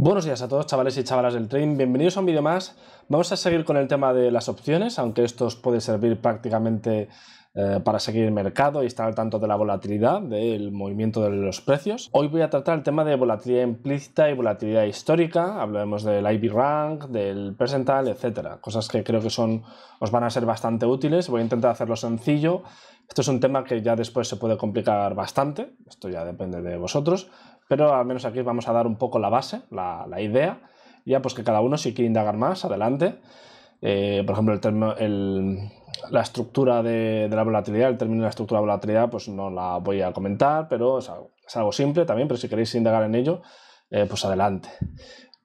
Buenos días a todos chavales y chavalas del trading, bienvenidos a un vídeo más. Vamos a seguir con el tema de las opciones, aunque esto os puede servir prácticamente eh, para seguir el mercado y estar al tanto de la volatilidad, del movimiento de los precios. Hoy voy a tratar el tema de volatilidad implícita y volatilidad histórica, hablaremos del IB rank, del Presental, etcétera, cosas que creo que son, os van a ser bastante útiles. Voy a intentar hacerlo sencillo. Esto es un tema que ya después se puede complicar bastante, esto ya depende de vosotros pero al menos aquí vamos a dar un poco la base, la, idea. Ya pues que cada uno si quiere indagar más, adelante. Eh, por ejemplo, el, término la estructura de, la volatilidad, el término de la estructura de volatilidad, pues no la voy a comentar, pero es algo, simple también, pero si queréis indagar en ello, eh, pues adelante.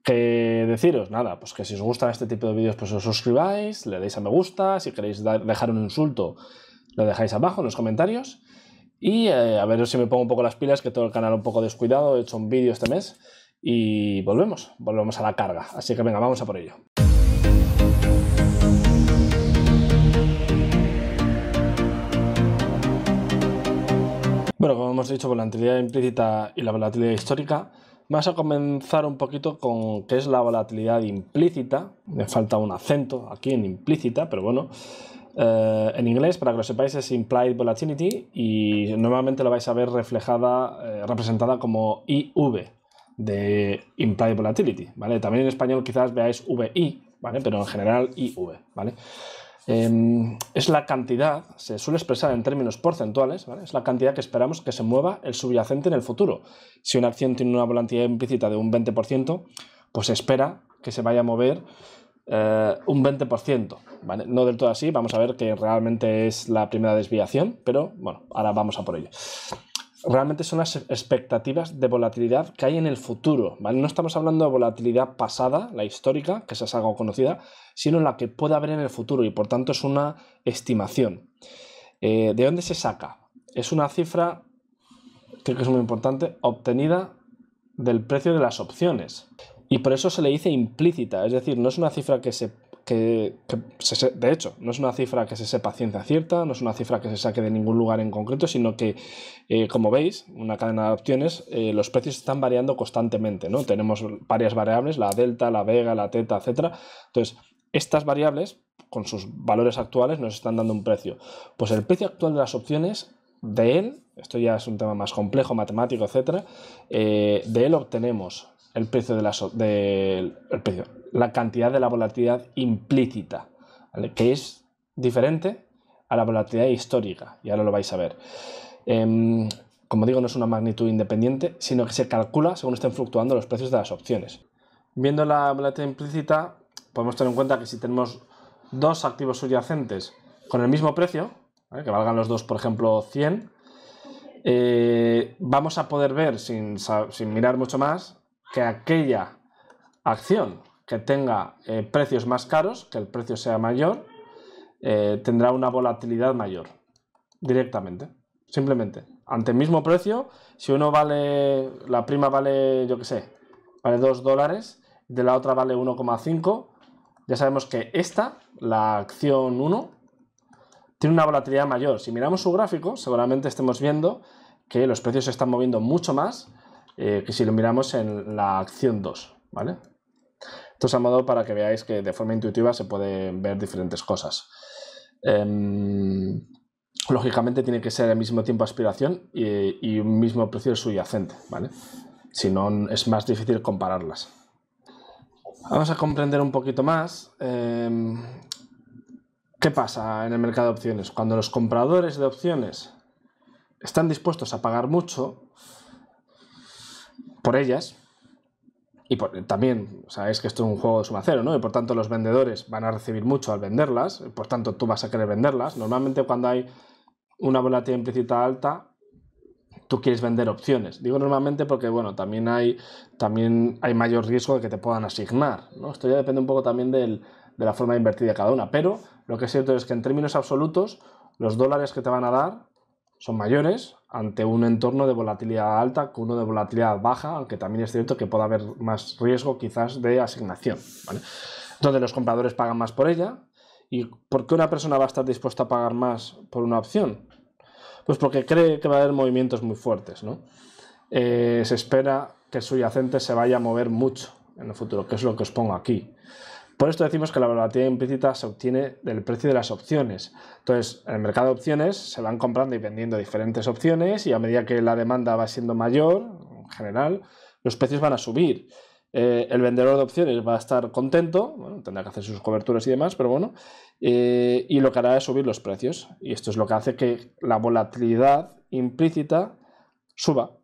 ¿Qué deciros, nada, pues que si os gustan este tipo de vídeos, pues os suscribáis, le deis a me gusta, si queréis dejar un insulto, lo dejáis abajo en los comentarios. Y eh, a ver si me pongo un poco las pilas, que todo el canal un poco descuidado, he hecho un vídeo este mes. Y volvemos, volvemos a la carga. Así que venga, vamos a por ello. Bueno, como hemos dicho, volatilidad implícita y la volatilidad histórica. Vamos a comenzar un poquito con qué es la volatilidad implícita. Me falta un acento aquí en implícita, pero bueno. Eh, en inglés, para que lo sepáis, es Implied Volatility y normalmente lo vais a ver reflejada, eh, representada como IV de Implied Volatility, ¿vale? También en español quizás veáis VI, ¿vale? Pero en general IV, ¿vale? Em, es la cantidad, se suele expresar en términos porcentuales, es la cantidad que esperamos que se mueva el subyacente en el futuro. Si una acción tiene una volatilidad implícita de un 20%, pues espera que se vaya a mover eh, un 20%. No del todo así, vamos a ver que realmente es la primera desviación, pero bueno, ahora vamos a por ello. Realmente son las expectativas de volatilidad que hay en el futuro. No estamos hablando de volatilidad pasada, la histórica, que se ha algo conocida, sino la que puede haber en el futuro y por tanto es una estimación. Eh, ¿De dónde se saca? Es una cifra, creo que es muy importante, obtenida del precio de las opciones. Y por eso se le dice implícita, es decir, no es una cifra que se... Que, de hecho, no es una cifra que se sepa ciencia cierta, no es una cifra que se saque de ningún lugar en concreto, sino que, eh, como veis, una cadena de opciones, eh, los precios están variando constantemente, ¿no? Tenemos varias variables, la delta, la vega, la teta, etcétera. Entonces, estas variables, con sus valores actuales, nos están dando un precio. Pues el precio actual de las opciones, de él, esto ya es un tema más complejo, matemático, etcétera, eh, de él obtenemos el precio de la, de, precio, la cantidad de la volatilidad implícita, que es diferente a la volatilidad histórica, y ahora lo vais a ver. Em, como digo, no es una magnitud independiente, sino que se calcula según estén fluctuando los precios de las opciones. Viendo la volatilidad implícita, podemos tener en cuenta que si tenemos dos activos subyacentes con el mismo precio, que valgan los dos, por ejemplo, 100, eh, vamos a poder ver, sin, sin mirar mucho más, que aquella acción que tenga eh, precios más caros, que el precio sea mayor, eh, tendrá una volatilidad mayor directamente, simplemente. Ante el mismo precio, si uno vale, la prima vale, yo qué sé, vale 2 dólares, de la otra vale 1,5, ya sabemos que esta, la acción 1, tiene una volatilidad mayor. Si miramos su gráfico, seguramente estemos viendo que los precios se están moviendo mucho más eh, que si lo miramos en la acción 2, ¿vale? Esto es a modo para que veáis que de forma intuitiva se pueden ver diferentes cosas. Em, lógicamente tiene que ser el mismo tiempo aspiración y, un mismo precio subyacente, ¿vale? Si no, es más difícil compararlas. Vamos a comprender un poquito más em, qué pasa en el mercado de opciones. Cuando los compradores de opciones están dispuestos a pagar mucho, por ellas. Y por, también sabéis que esto es un juego de suma cero, ¿no? Y por tanto los vendedores van a recibir mucho al venderlas, por tanto tú vas a querer venderlas. Normalmente cuando hay una volatilidad implícita alta, tú quieres vender opciones. Digo normalmente porque, bueno, también hay, también hay mayor riesgo de que te puedan asignar, ¿no? Esto ya depende un poco también de la forma de invertir de cada una, pero lo que es cierto es que en términos absolutos los dólares que te van a dar son mayores ante un entorno de volatilidad alta con uno de volatilidad baja, aunque también es cierto que puede haber más riesgo quizás de asignación. donde los compradores pagan más por ella. ¿Y por qué una persona va a estar dispuesta a pagar más por una opción? Pues porque cree que va a haber movimientos muy fuertes. ¿no? Eh, se espera que el subyacente se vaya a mover mucho en el futuro, que es lo que os pongo aquí. Por esto decimos que la volatilidad implícita se obtiene del precio de las opciones. Entonces, en el mercado de opciones se van comprando y vendiendo diferentes opciones y a medida que la demanda va siendo mayor, en general, los precios van a subir. Eh, el vendedor de opciones va a estar contento, tendrá que hacer sus coberturas y demás, pero bueno, eh, y lo que hará es subir los precios. Y esto es lo que hace que la volatilidad implícita suba.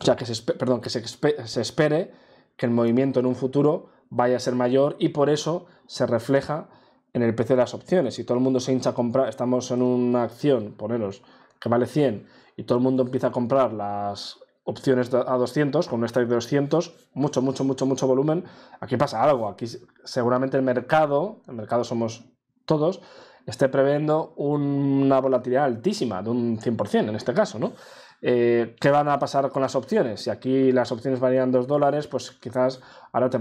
O sea, que se, perdón, que se, se espere que el movimiento en un futuro vaya a ser mayor y por eso se refleja en el precio de las opciones. Si todo el mundo se hincha a comprar, estamos en una acción, poneros, que vale 100 y todo el mundo empieza a comprar las opciones a 200, con un strike de 200, mucho, mucho, mucho, mucho volumen, aquí pasa algo. Aquí seguramente el mercado, el mercado somos todos, esté previendo una volatilidad altísima, de un 100% en este caso, ¿no? Eh, ¿qué van a pasar con las opciones? Si aquí las opciones valían 2 dólares, pues quizás ahora te,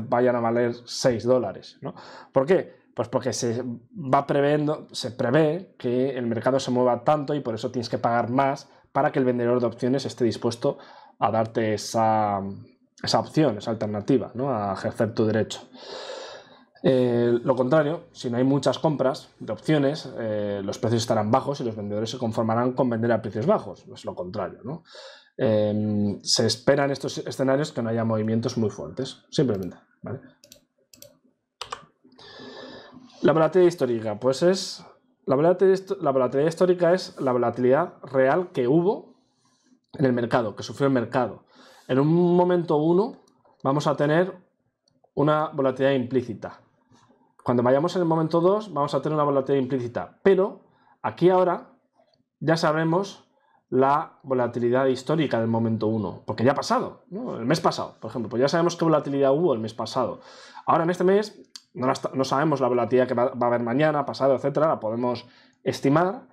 vayan a valer 6 dólares. ¿no? ¿Por qué? Pues porque se va se prevé que el mercado se mueva tanto y por eso tienes que pagar más para que el vendedor de opciones esté dispuesto a darte esa, esa opción, esa alternativa, ¿no? a ejercer tu derecho. Eh, lo contrario, si no hay muchas compras de opciones, eh, los precios estarán bajos y los vendedores se conformarán con vender a precios bajos. Es lo contrario, ¿no? Eh, se esperan estos escenarios que no haya movimientos muy fuertes, simplemente. La volatilidad histórica, pues es. La volatilidad, la volatilidad histórica es la volatilidad real que hubo en el mercado, que sufrió el mercado. En un momento uno vamos a tener una volatilidad implícita cuando vayamos en el momento 2 vamos a tener una volatilidad implícita, pero aquí ahora ya sabemos la volatilidad histórica del momento 1, porque ya ha pasado, el mes pasado, por ejemplo, pues ya sabemos qué volatilidad hubo el mes pasado. Ahora en este mes no, sabemos la volatilidad que va, a haber mañana, pasado, etcétera, la podemos estimar,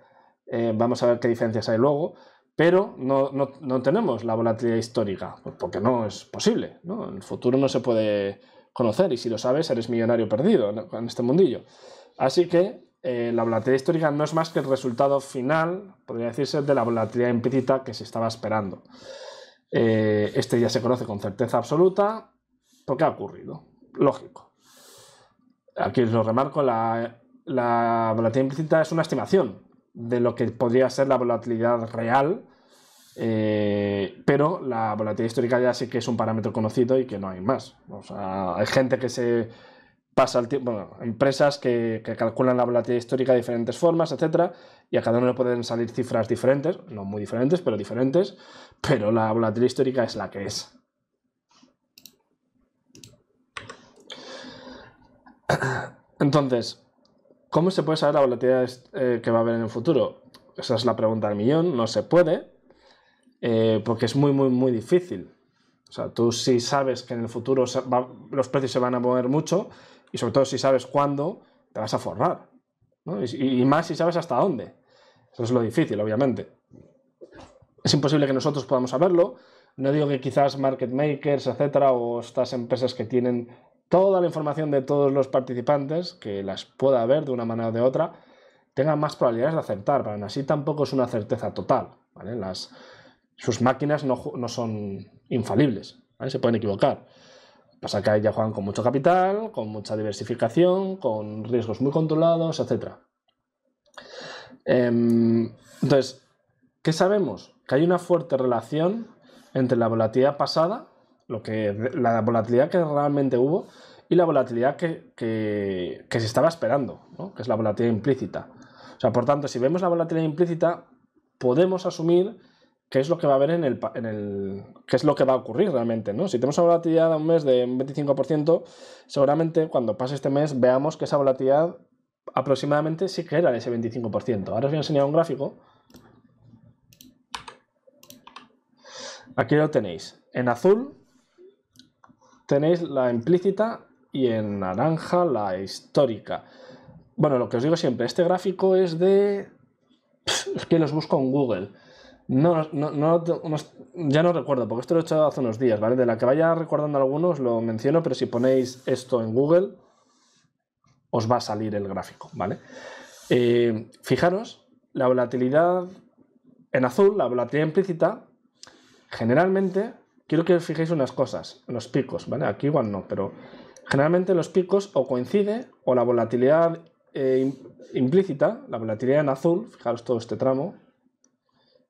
eh, vamos a ver qué diferencias hay luego, pero no, tenemos la volatilidad histórica, porque no es posible, En el futuro no se puede conocer y si lo sabes eres millonario perdido en este mundillo. Así que eh, la volatilidad histórica no es más que el resultado final, podría decirse, de la volatilidad implícita que se estaba esperando. Eh, este ya se conoce con certeza absoluta porque ha ocurrido. Lógico. Aquí os lo remarco, la, la volatilidad implícita es una estimación de lo que podría ser la volatilidad real eh, pero la volatilidad histórica ya sí que es un parámetro conocido y que no hay más. hay gente que se pasa el tiempo, bueno, empresas que, calculan la volatilidad histórica de diferentes formas, etcétera, y a cada uno le pueden salir cifras diferentes, no muy diferentes, pero diferentes, pero la volatilidad histórica es la que es. Entonces, ¿cómo se puede saber la volatilidad eh, que va a haber en el futuro? Esa es la pregunta del millón, no se puede, eh, porque es muy, muy, muy difícil. O sea, tú si sabes que en el futuro los precios se van a mover mucho y sobre todo si sabes cuándo te vas a forrar. Y, más si sabes hasta dónde. Eso es lo difícil, obviamente. Es imposible que nosotros podamos saberlo. No digo que quizás market makers, etcétera, o estas empresas que tienen toda la información de todos los participantes, que las pueda ver de una manera o de otra, tengan más probabilidades de acertar, pero así tampoco es una certeza total. ¿vale? Las, sus máquinas no, son infalibles, se pueden equivocar. Pasa que ahí ya juegan con mucho capital, con mucha diversificación, con riesgos muy controlados, etc. Em, entonces, ¿qué sabemos? Que hay una fuerte relación entre la volatilidad pasada, lo que, la volatilidad que realmente hubo, y la volatilidad que, se estaba esperando, que es la volatilidad implícita. O sea, por tanto, si vemos la volatilidad implícita, podemos asumir qué es lo que va a haber en el, es lo que va a ocurrir realmente, ¿no? Si tenemos una volatilidad a un mes de un 25%, seguramente cuando pase este mes veamos que esa volatilidad aproximadamente sí que era de ese 25%. Ahora os voy a enseñar un gráfico. Aquí lo tenéis. En azul tenéis la implícita y en naranja la histórica. Bueno, lo que os digo siempre, este gráfico es de... que los busco en Google. No, no, no, ya no recuerdo, porque esto lo he hecho hace unos días, ¿vale? De la que vaya recordando algunos lo menciono, pero si ponéis esto en Google, os va a salir el gráfico, ¿vale? Eh, fijaros, la volatilidad en azul, la volatilidad implícita, generalmente, quiero que os fijéis unas cosas, los picos, ¿vale? Aquí igual no, pero generalmente los picos o coincide o la volatilidad eh, implícita, la volatilidad en azul, fijaros todo este tramo,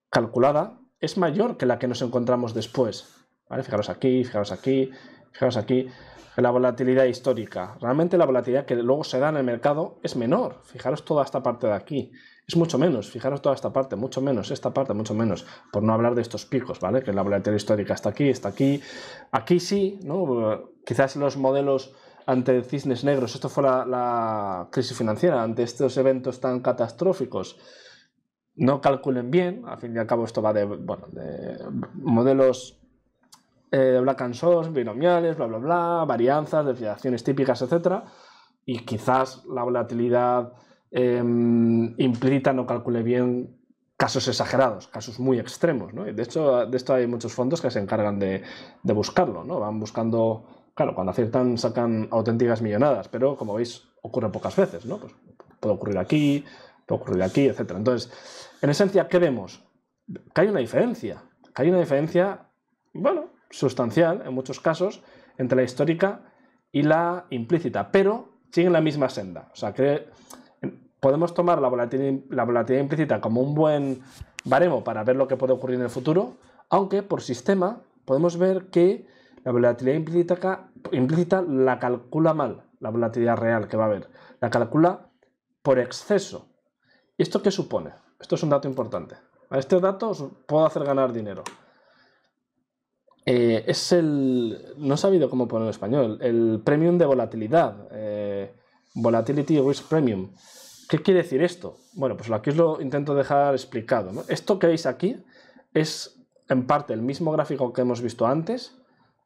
calculada es mayor que la que nos encontramos después. ¿vale? Fijaros aquí, fijaros aquí, fijaros aquí. La volatilidad histórica. Realmente la volatilidad que luego se da en el mercado es menor. Fijaros toda esta parte de aquí. Es mucho menos. Fijaros toda esta parte, mucho menos. Esta parte, mucho menos. Por no hablar de estos picos, ¿vale? Que la volatilidad histórica está aquí, está aquí. Aquí sí, ¿no? Quizás los modelos ante cisnes negros, esto fue la, la crisis financiera, ante estos eventos tan catastróficos no calculen bien, al fin y al cabo esto va de, bueno, de modelos eh, black and source, binomiales, bla, bla, bla, varianzas, desviaciones típicas, etc. Y quizás la volatilidad eh, implícita no calcule bien casos exagerados, casos muy extremos. ¿no? De hecho, de esto hay muchos fondos que se encargan de, buscarlo, ¿no? van buscando claro, cuando aciertan sacan auténticas millonadas, pero como veis ocurre pocas veces, ¿no? Pues puede ocurrir aquí, aquí, etc. Entonces, en esencia, ¿qué vemos? Que hay una diferencia, que hay una diferencia, bueno, sustancial en muchos casos entre la histórica y la implícita, pero siguen la misma senda. O sea, que podemos tomar la volatilidad, implícita como un buen baremo para ver lo que puede ocurrir en el futuro, aunque por sistema podemos ver que la volatilidad implícita, implícita la calcula mal, la volatilidad real que va a haber. La calcula por exceso. ¿Y esto qué supone? Esto es un dato importante. este dato os puedo hacer ganar dinero. Eh, es el. No he sabido cómo ponerlo en español. El premium de volatilidad. Eh, volatility Risk Premium. ¿Qué quiere decir esto? Bueno, pues aquí os lo intento dejar explicado. Esto que veis aquí es en parte el mismo gráfico que hemos visto antes,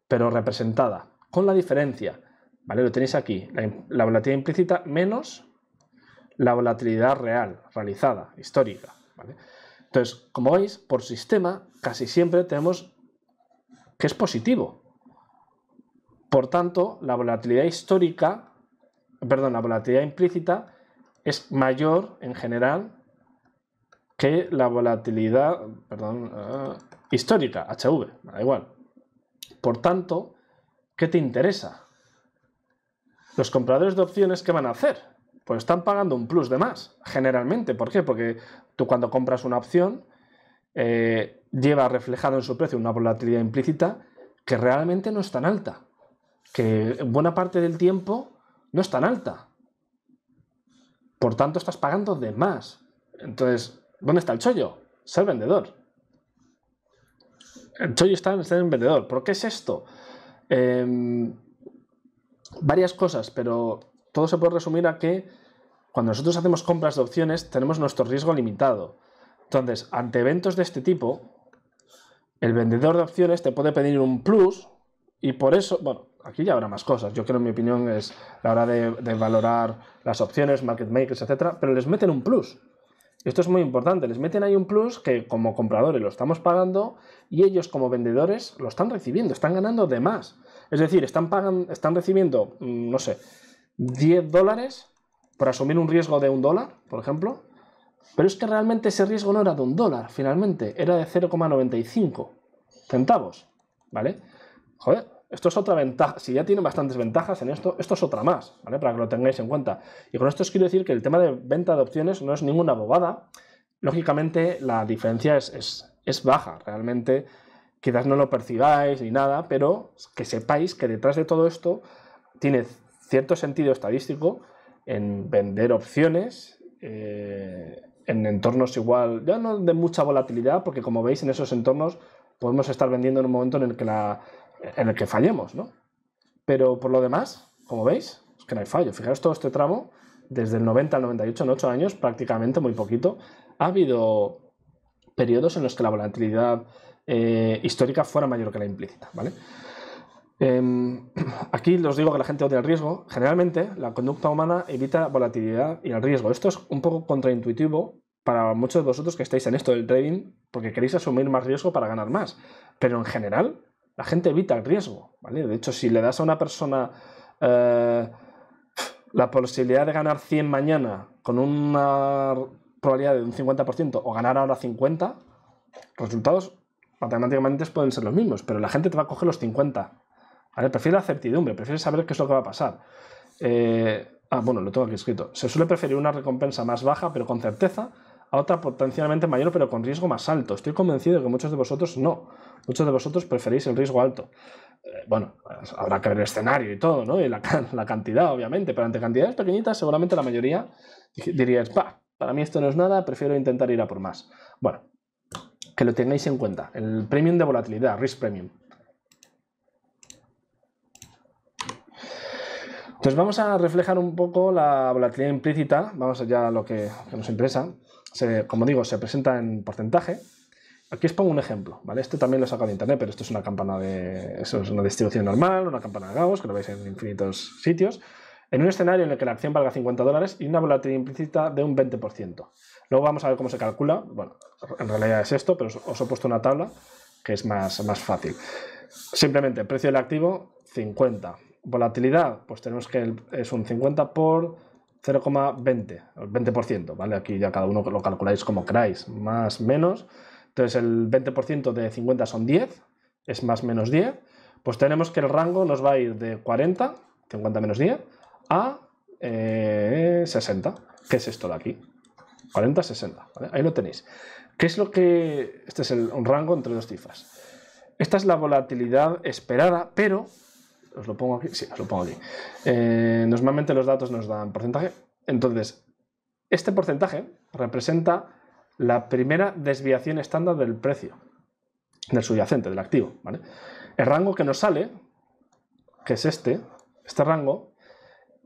pero representada, con la diferencia. ¿Vale? Lo tenéis aquí, la volatilidad implícita menos la volatilidad real, realizada, histórica. Entonces, como veis, por sistema casi siempre tenemos que es positivo. Por tanto, la volatilidad histórica, perdón, la volatilidad implícita es mayor en general que la volatilidad perdón, eh, histórica, HV, da igual. Por tanto, ¿qué te interesa? Los compradores de opciones, ¿qué van a hacer? pues están pagando un plus de más, generalmente. ¿Por qué? Porque tú cuando compras una opción, eh, lleva reflejado en su precio una volatilidad implícita que realmente no es tan alta, que buena parte del tiempo no es tan alta. Por tanto, estás pagando de más. Entonces, ¿dónde está el chollo? Ser vendedor. El chollo está en ser vendedor. ¿Por qué es esto? Em, varias cosas, pero todo se puede resumir a que cuando nosotros hacemos compras de opciones tenemos nuestro riesgo limitado. Entonces, ante eventos de este tipo, el vendedor de opciones te puede pedir un plus y por eso, bueno, aquí ya habrá más cosas. Yo creo, que mi opinión, es la hora de, valorar las opciones, market makers, etcétera, pero les meten un plus. Esto es muy importante, les meten ahí un plus que como compradores lo estamos pagando y ellos como vendedores lo están recibiendo, están ganando de más. Es decir, están, pagan, están recibiendo, mm, no sé, 10 dólares por asumir un riesgo de un dólar, por ejemplo, pero es que realmente ese riesgo no era de un dólar, finalmente, era de 0,95 centavos, ¿vale? Joder, esto es otra ventaja, si ya tiene bastantes ventajas en esto, esto es otra más, ¿vale? Para que lo tengáis en cuenta. Y con esto os quiero decir que el tema de venta de opciones no es ninguna bobada, lógicamente la diferencia es, es baja, realmente quizás no lo percibáis ni nada, pero que sepáis que detrás de todo esto tiene cierto sentido estadístico en vender opciones eh, en entornos igual, ya no de mucha volatilidad, porque como veis en esos entornos podemos estar vendiendo en un momento en el que, la, en el que fallemos, ¿no? Pero por lo demás, como veis, es que no hay fallo. Fijaros todo este tramo, desde el 90 al 98, en 8 años, prácticamente muy poquito, ha habido periodos en los que la volatilidad eh, histórica fuera mayor que la implícita, ¿vale? Em, aquí os digo que la gente odia el riesgo. Generalmente, la conducta humana evita volatilidad y el riesgo. Esto es un poco contraintuitivo para muchos de vosotros que estáis en esto del trading, porque queréis asumir más riesgo para ganar más. Pero en general, la gente evita el riesgo. ¿vale? De hecho, si le das a una persona eh, la posibilidad de ganar 100 mañana con una probabilidad de un 50% o ganar ahora 50, resultados matemáticamente pueden ser los mismos, pero la gente te va a coger los 50 Prefiere la certidumbre, prefiere saber qué es lo que va a pasar. Eh, ah, bueno, lo tengo aquí escrito. Se suele preferir una recompensa más baja, pero con certeza, a otra potencialmente mayor, pero con riesgo más alto. Estoy convencido de que muchos de vosotros no. Muchos de vosotros preferís el riesgo alto. Eh, bueno, pues, habrá que ver el escenario y todo, ¿no? Y la, cantidad, obviamente, pero ante cantidades pequeñitas, seguramente la mayoría diríais, pa, para mí esto no es nada, prefiero intentar ir a por más. Bueno, que lo tengáis en cuenta. El premium de volatilidad, risk premium. Entonces vamos a reflejar un poco la volatilidad implícita, vamos allá a lo que, nos interesa. como digo, se presenta en porcentaje. Aquí os pongo un ejemplo, ¿vale? Este también lo he sacado de internet, pero esto es una campana de... Eso es una distribución normal, una campana de Gauss, que lo veis en infinitos sitios. En un escenario en el que la acción valga 50 dólares y una volatilidad implícita de un 20%. Luego vamos a ver cómo se calcula. Bueno, en realidad es esto, pero os, he puesto una tabla que es más, más fácil. Simplemente, precio del activo, 50. Volatilidad, pues tenemos que es un 50 por 0,20, 20%, ¿vale? Aquí ya cada uno lo calculáis como queráis, más menos. Entonces el 20% de 50 son 10, es más menos 10. Pues tenemos que el rango nos va a ir de 40, 50 menos 10, a 60. Eh, ¿Qué es esto de aquí? 40, 60. ¿vale? Ahí lo tenéis. ¿Qué es lo que...? Este es el, un rango entre dos cifras. Esta es la volatilidad esperada, pero os lo pongo aquí, sí, os lo pongo aquí. Eh, normalmente los datos nos dan porcentaje. Entonces, este porcentaje representa la primera desviación estándar del precio, del subyacente, del activo. El rango que nos sale, que es este, este rango,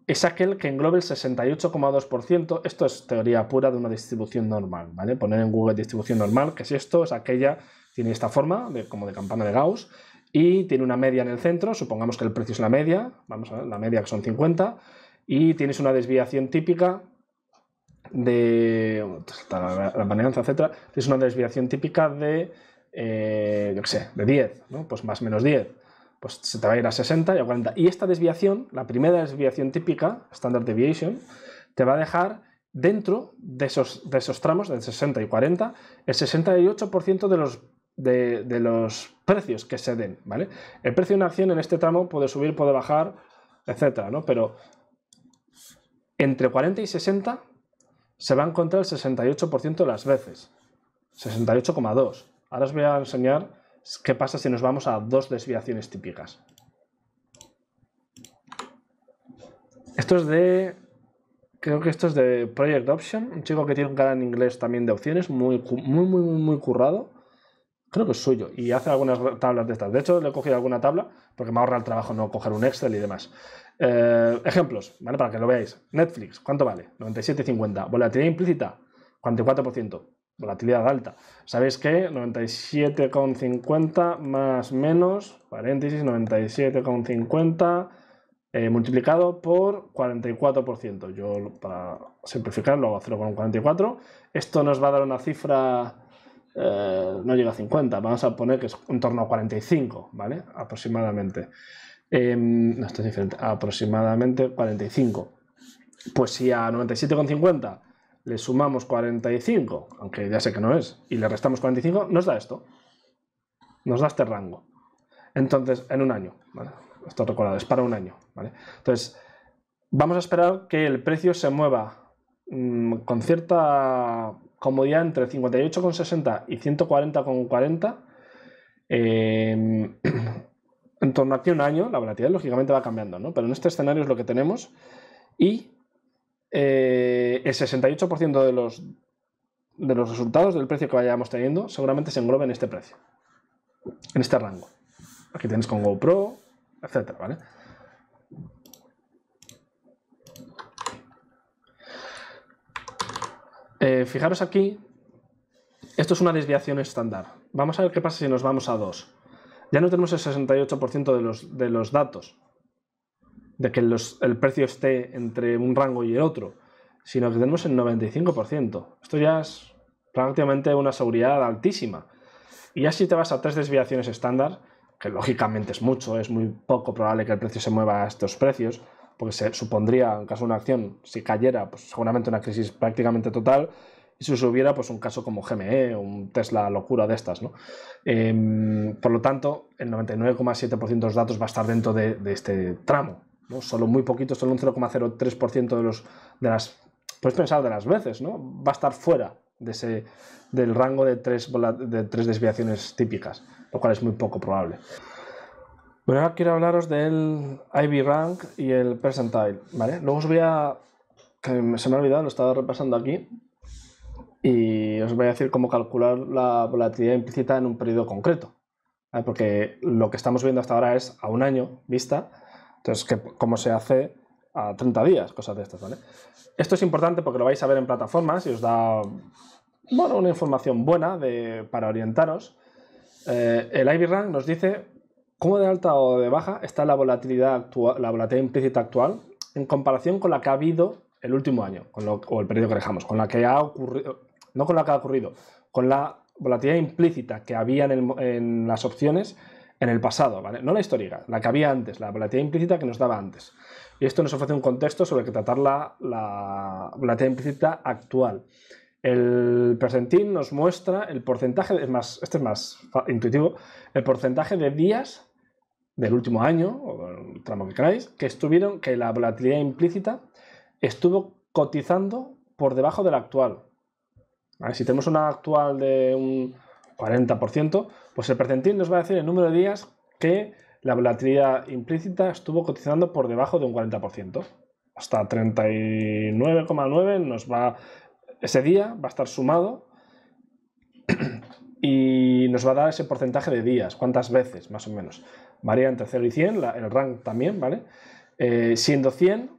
es aquel que englobe el 68,2%. Esto es teoría pura de una distribución normal. ¿vale? Poner en Google distribución normal, que si esto es aquella, tiene esta forma como de campana de Gauss, y tiene una media en el centro, supongamos que el precio es la media, vamos a ver, la media que son 50, y tienes una desviación típica de la baneanza, etcétera, tienes una desviación típica de, eh, yo qué sé, de 10, ¿no? pues más o menos 10, pues se te va a ir a 60 y a 40. Y esta desviación, la primera desviación típica, standard deviation, te va a dejar dentro de esos, de esos tramos, del 60 y 40, el 68% de los de, los precios que se den, ¿vale? El precio de una acción en este tramo puede subir, puede bajar, etcétera, Pero entre 40 y 60 se va a encontrar el 68% de las veces. 68,2. Ahora os voy a enseñar qué pasa si nos vamos a dos desviaciones típicas. Esto es de... Creo que esto es de Project Option, un chico que tiene un canal en inglés también de opciones, muy, muy, muy, muy currado. Creo que es suyo y hace algunas tablas de estas. De hecho, le he cogido alguna tabla porque me ahorra el trabajo no coger un Excel y demás. Eh, ejemplos, ¿vale? Para que lo veáis. Netflix, ¿cuánto vale? 97,50. Volatilidad implícita, 44%. Volatilidad alta. ¿Sabéis qué? 97,50 más menos, paréntesis, 97,50 eh, multiplicado por 44%. Yo, para simplificar, lo hago 0,44. Esto nos va a dar una cifra eh, no llega a 50, vamos a poner que es en torno a 45, ¿vale? Aproximadamente. Em, no, esto es diferente, aproximadamente 45. Pues si a 97,50 le sumamos 45, aunque ya sé que no es, y le restamos 45, nos da esto. Nos da este rango. Entonces, en un año, ¿vale? Esto recordad, es para un año, ¿vale? Entonces, vamos a esperar que el precio se mueva mm, con cierta comodidad entre 58,60 y 140,40 em, en torno a aquí un año. La volatilidad lógicamente va cambiando, ¿no? Pero en este escenario es lo que tenemos. Y eh, el 68% de los, de los resultados del precio que vayamos teniendo seguramente se englobe en este precio, en este rango. Aquí tienes con GoPro, etcétera, ¿vale? Eh, fijaros aquí, esto es una desviación estándar. Vamos a ver qué pasa si nos vamos a 2. Ya no tenemos el 68% de los, datos, de que el precio esté entre un rango y el otro, sino que tenemos el 95%. Esto ya es prácticamente una seguridad altísima. Y ya si te vas a tres desviaciones estándar, que lógicamente es mucho, es muy poco probable que el precio se mueva a estos precios, porque se supondría, en caso de una acción, si cayera, pues seguramente una crisis prácticamente total, y si hubiera pues un caso como GME, un Tesla locura de estas, ¿no? Em, por lo tanto, el 99,7% de los datos va a estar dentro de, este tramo, ¿no? Solo muy poquito, solo un 0,03% de, los, de las, pues pensar de las veces, ¿no? Va a estar fuera de ese, del rango de tres, de tres desviaciones típicas, lo cual es muy poco probable. Bueno, ahora quiero hablaros del Ivy Rank y el Percentile, ¿vale? Luego os voy a... se me ha olvidado, lo estaba repasando aquí. Y os voy a decir cómo calcular la volatilidad implícita en un periodo concreto. Porque lo que estamos viendo hasta ahora es a un año vista. Entonces, que, cómo se hace a 30 días, cosas de estas, ¿vale? Esto es importante porque lo vais a ver en plataformas y os da, bueno, una información buena para orientaros. Eh, el Ivy Rank nos dice cómo de alta o de baja está la volatilidad actual, la volatilidad implícita actual en comparación con la que ha habido el último año, o el periodo que dejamos, con la que ha ocurrido, no con la que ha ocurrido, con la volatilidad implícita que había en, las opciones en el pasado, ¿vale? No la histórica, la que había antes, la volatilidad implícita que nos daba antes. Y esto nos ofrece un contexto sobre el que tratar la, volatilidad implícita actual. El percentil nos muestra el porcentaje, es más, este es más intuitivo, el porcentaje de días del último año, o el tramo que queráis, que estuvieron, que la volatilidad implícita estuvo cotizando por debajo de la actual. Si tenemos una actual de un 40%, pues el percentil nos va a decir el número de días que la volatilidad implícita estuvo cotizando por debajo de un 40%. Hasta 39,9 nos va ese día va a estar sumado y nos va a dar ese porcentaje de días, cuántas veces más o menos. Varía entre 0 y 100, el rank también, ¿vale? Eh, siendo 100,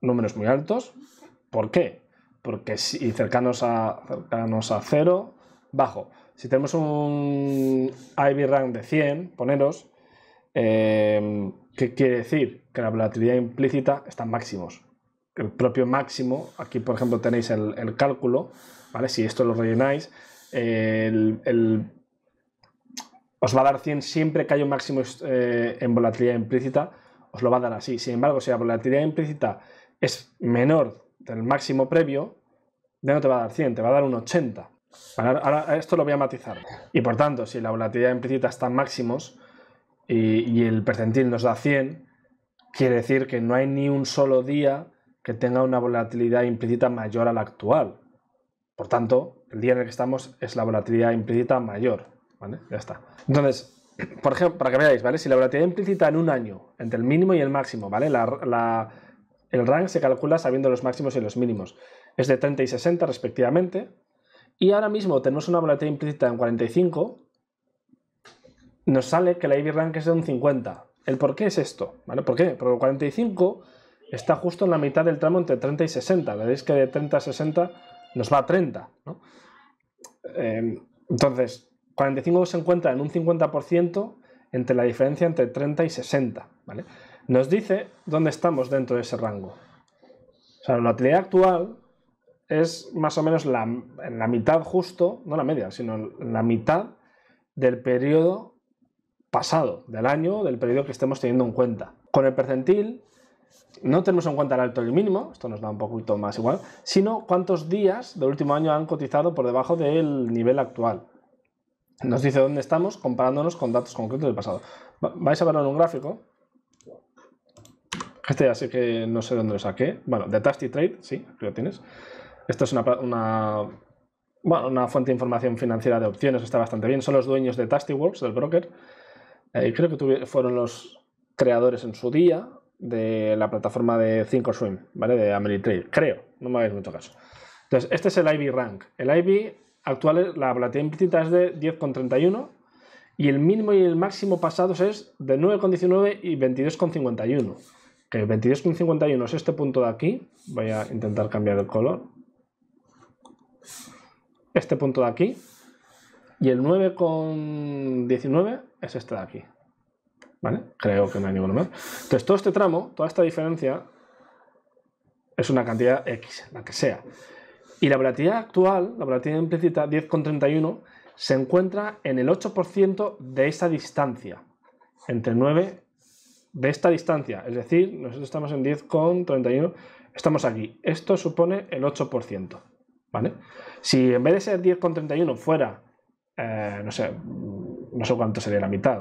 números muy altos. ¿Por qué? Porque si cercanos a, cercanos a 0, bajo. Si tenemos un IV rank de 100, poneros, em, ¿qué quiere decir? Que la volatilidad implícita está en máximos. El propio máximo, aquí por ejemplo tenéis el, el cálculo, ¿vale? Si esto lo rellenáis, os va a dar 100 siempre que haya un máximo eh, en volatilidad implícita, os lo va a dar así. Sin embargo, si la volatilidad implícita es menor del máximo previo, ya no te va a dar 100, te va a dar un 80. Ahora, esto lo voy a matizar. Y por tanto, si la volatilidad implícita está en máximos y, y el percentil nos da 100, quiere decir que no hay ni un solo día que tenga una volatilidad implícita mayor a la actual. Por tanto, el día en el que estamos es la volatilidad implícita mayor. ¿Vale? Ya está. Entonces, por ejemplo, para que veáis, ¿vale? Si la volatilidad implícita en un año, entre el mínimo y el máximo, ¿vale? el rank se calcula sabiendo los máximos y los mínimos. Es de 30 y 60 respectivamente. Y ahora mismo tenemos una volatilidad implícita en 45. Nos sale que la IB rank es de un 50. ¿El por qué es esto? ¿Vale? ¿Por qué? Porque 45 está justo en la mitad del tramo entre 30 y 60. Veréis que de 30 a 60 nos va a 30. ¿no? Em, entonces, 45 se encuentra en un 50% entre la diferencia entre 30 y 60. ¿vale? Nos dice dónde estamos dentro de ese rango. O sea, la utilidad actual es más o menos la, en la mitad justo, no la media, sino la mitad del periodo pasado, del año, del periodo que estemos teniendo en cuenta. Con el percentil no tenemos en cuenta el alto y el mínimo, esto nos da un poquito más igual, sino cuántos días del último año han cotizado por debajo del nivel actual. Nos dice dónde estamos comparándonos con datos concretos del pasado. Vais a verlo en un gráfico. Este ya sé que no sé dónde lo saqué. Bueno, de Tasty Trade, sí, aquí lo tienes. Esto es una, una, bueno, una fuente de información financiera de opciones está bastante bien. Son los dueños de Tastyworks, del broker. Eh, creo que fueron los creadores en su día de la plataforma de 5 Swim, ¿vale? De Ameritrade, creo, no me hagáis mucho caso. Entonces, este es el IB Rank. El IB actual, la volatilidad implícita es de 10,31 y el mínimo y el máximo pasados es de 9,19 y 22,51. Que 22,51 es este punto de aquí. Voy a intentar cambiar el color. Este punto de aquí. Y el 9,19 es este de aquí. Creo que no hay ninguno más. Entonces, todo este tramo, toda esta diferencia, es una cantidad X, la que sea. Y la volatilidad actual, la volatilidad implícita 10,31, se encuentra en el 8% de esa distancia, entre 9 de esta distancia, es decir, nosotros estamos en 10,31, estamos aquí. Esto supone el 8%, ¿vale? Si en vez de ser 10,31 fuera, eh, no sé, no sé cuánto sería la mitad,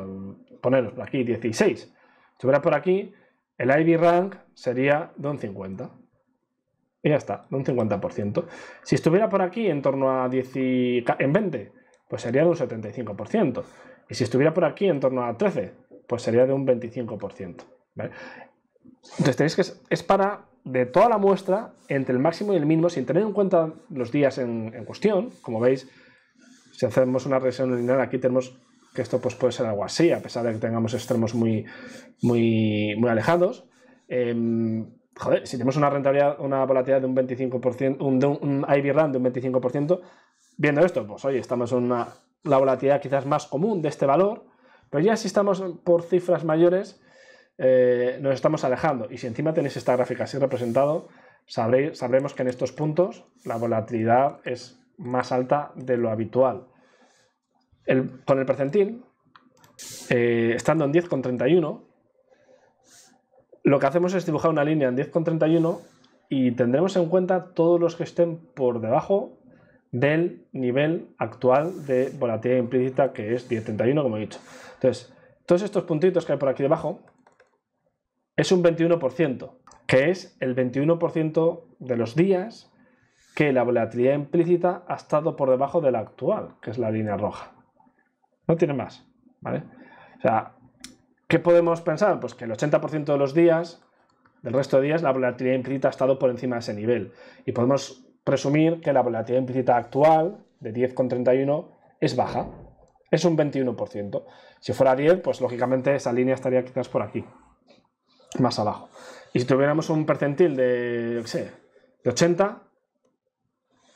poneros por aquí 16, si estuviera por aquí, el IBRANK Rank sería de un 50. Y ya está, de un 50%. Si estuviera por aquí en torno a 10 en 20, pues sería de un 75%. Y si estuviera por aquí en torno a 13, pues sería de un 25%. Entonces tenéis que, es, para de toda la muestra entre el máximo y el mínimo sin tener en cuenta los días en, en cuestión. Como veis, si hacemos una regresión lineal, aquí tenemos que esto pues, puede ser algo así, a pesar de que tengamos extremos muy, muy, muy alejados. Em, joder, si tenemos una rentabilidad, una volatilidad de un 25%, un, de un, de un 25%, viendo esto, pues oye, estamos en una, la volatilidad quizás más común de este valor, pero ya si estamos por cifras mayores, eh, nos estamos alejando. Y si encima tenéis esta gráfica así representado, sabréis, sabremos que en estos puntos la volatilidad es más alta de lo habitual con el percentil, eh, estando en 10,31, lo que hacemos es dibujar una línea en 10,31 y tendremos en cuenta todos los que estén por debajo del nivel actual de volatilidad implícita que es 10,31 como he dicho. Entonces, todos estos puntitos que hay por aquí debajo es un 21%, que es el 21% de los días que la volatilidad implícita ha estado por debajo de la actual, que es la línea roja. No tiene más, ¿vale? O sea, ¿qué podemos pensar? Pues que el 80% de los días, del resto de días, la volatilidad implícita ha estado por encima de ese nivel. Y podemos presumir que la volatilidad implícita actual, de 10,31, es baja. Es un 21%. Si fuera 10, pues lógicamente esa línea estaría quizás por aquí, más abajo. Y si tuviéramos un percentil de, de 80,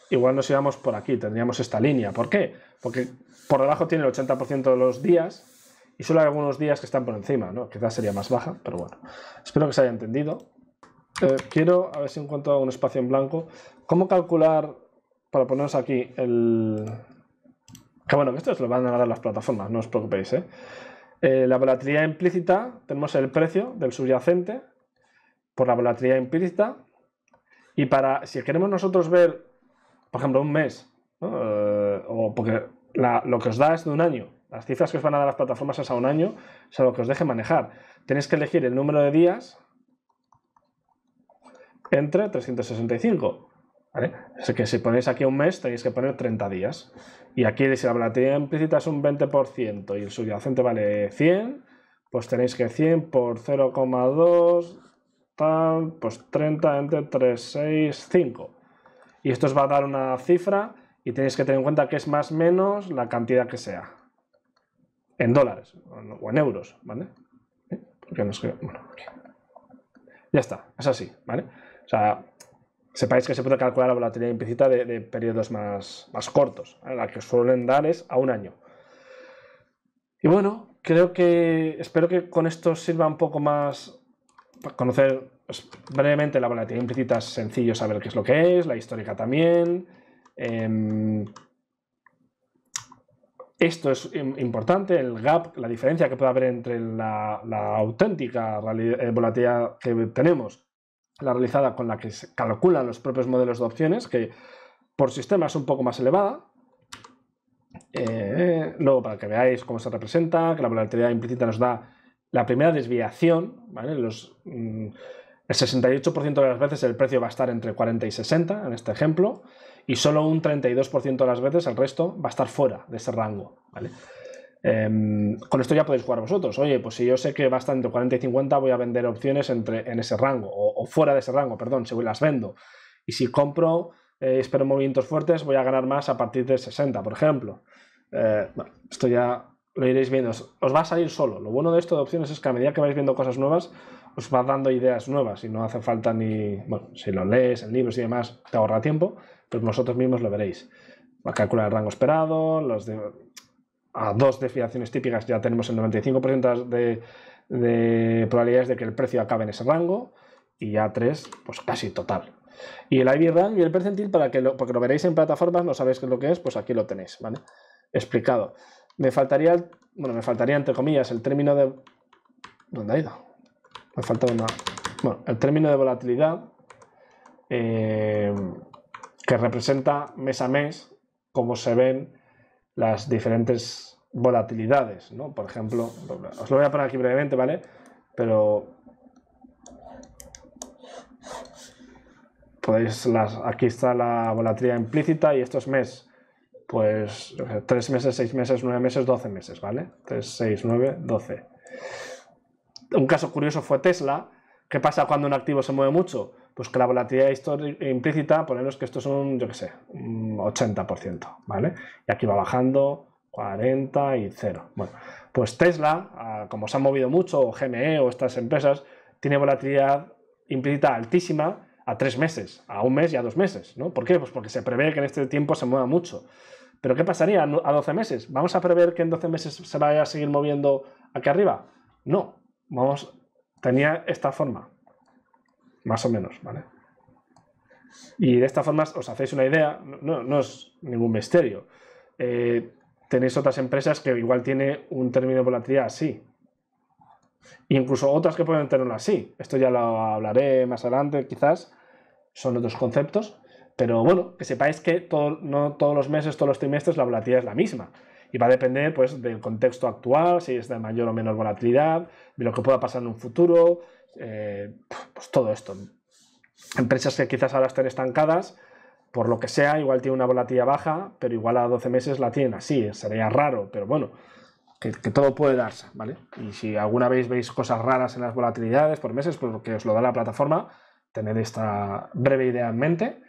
igual nos íbamos por aquí, tendríamos esta línea. ¿Por qué? Porque por debajo tiene el 80% de los días y solo hay algunos días que están por encima, ¿no? Quizás sería más baja, pero bueno. Espero que se haya entendido. Eh, quiero, a ver si encuentro un espacio en blanco. ¿Cómo calcular, para ponernos aquí, el... Que bueno, que esto se lo van a dar las plataformas, no os preocupéis, ¿eh? eh, la volatilidad implícita, tenemos el precio del subyacente por la volatilidad implícita. Y para, si queremos nosotros ver por ejemplo, un mes, eh, o porque lo que os da es de un año. Las cifras que os van a dar las plataformas es a un año, es a lo que os deje manejar. Tenéis que elegir el número de días entre 365. ¿vale? que si ponéis aquí un mes, tenéis que poner 30 días. Y aquí, si la volatilidad implícita es un 20% y el subyacente vale 100, pues tenéis que 100 por 0,2, tal, pues 30 entre 365 y esto os va a dar una cifra y tenéis que tener en cuenta que es más o menos la cantidad que sea. En dólares o en euros, ¿Eh? Ya está, es así, ¿vale? O sea, sepáis que se puede calcular la volatilidad implícita de, periodos más, más cortos. La que suelen dar es a un año. Y bueno, creo que, espero que con esto sirva un poco más para conocer pues, brevemente, la volatilidad implícita es sencillo saber qué es lo que es, la histórica también. Em, esto es importante, el gap, la diferencia que puede haber entre la, auténtica eh, volatilidad que tenemos, la realizada con la que se calculan los propios modelos de opciones, que por sistema es un poco más elevada. Eh, luego, para que veáis cómo se representa, que la volatilidad implícita nos da la primera desviación, ¿vale? Los, mm, el 68% de las veces el precio va a estar entre 40 y 60 en este ejemplo y solo un 32% de las veces el resto va a estar fuera de ese rango. Em, con esto ya podéis jugar vosotros. Oye, pues si yo sé que va a estar entre 40 y 50 voy a vender opciones entre, en ese rango o, fuera de ese rango, perdón, si las vendo. Y si compro, eh, espero movimientos fuertes, voy a ganar más a partir de 60, por ejemplo. Eh, bueno, esto ya lo iréis viendo. Os va a salir solo. Lo bueno de esto de opciones es que a medida que vais viendo cosas nuevas, os va dando ideas nuevas y no hace falta ni. Bueno, si lo lees en libros y demás, te ahorra tiempo, pues vosotros mismos lo veréis. Va a calcular el rango esperado, los de, a dos desviaciones típicas ya tenemos el 95% de, de probabilidades de que el precio acabe en ese rango y ya tres, pues casi total. Y el IB RAN y el percentil, para que lo, porque lo veréis en plataformas, no sabéis qué es lo que es, pues aquí lo tenéis, ¿vale? Explicado. Me faltaría, bueno, me faltaría entre comillas el término de... ¿Dónde ha ido? Me falta una... Bueno, el término de volatilidad eh, que representa mes a mes cómo se ven las diferentes volatilidades, ¿no? Por ejemplo, os lo voy a poner aquí brevemente, ¿vale? Pero podéis las, aquí está la volatilidad implícita y esto es mes pues tres meses, seis meses, nueve meses, 12 meses, ¿vale? 3, 6, 9, 12. Un caso curioso fue Tesla. ¿Qué pasa cuando un activo se mueve mucho? Pues que la volatilidad implícita, ponernos que esto es un, yo qué sé, un 80%, ¿vale? Y aquí va bajando 40 y 0. Bueno, pues Tesla, ah, como se ha movido mucho, o GME o estas empresas, tiene volatilidad implícita altísima a tres meses, a un mes y a dos meses, ¿no? ¿Por qué? Pues porque se prevé que en este tiempo se mueva mucho. Pero ¿qué pasaría a 12 meses? ¿Vamos a prever que en 12 meses se vaya a seguir moviendo aquí arriba? No, vamos, tenía esta forma, más o menos, ¿vale? Y de esta forma os hacéis una idea, no, no es ningún misterio. Eh, tenéis otras empresas que igual tiene un término de volatilidad así. incluso otras que pueden tenerlo así. Esto ya lo hablaré más adelante, quizás. Son otros conceptos. Pero bueno, que sepáis que todo, no todos los meses, todos los trimestres la volatilidad es la misma. Y va a depender pues, del contexto actual, si es de mayor o menor volatilidad, de lo que pueda pasar en un futuro, eh, pues todo esto. Empresas que quizás ahora estén estancadas, por lo que sea, igual tiene una volatilidad baja, pero igual a 12 meses la tienen así, sería raro, pero bueno, que, todo puede darse, ¿vale? Y si alguna vez veis cosas raras en las volatilidades por meses, pues lo que os lo da la plataforma, tener esta breve idea en mente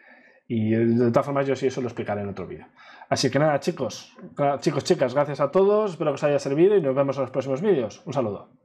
y de todas formas, yo sí eso lo explicaré en otro vídeo. Así que nada, chicos, chicos, chicas, gracias a todos. Espero que os haya servido y nos vemos en los próximos vídeos. Un saludo.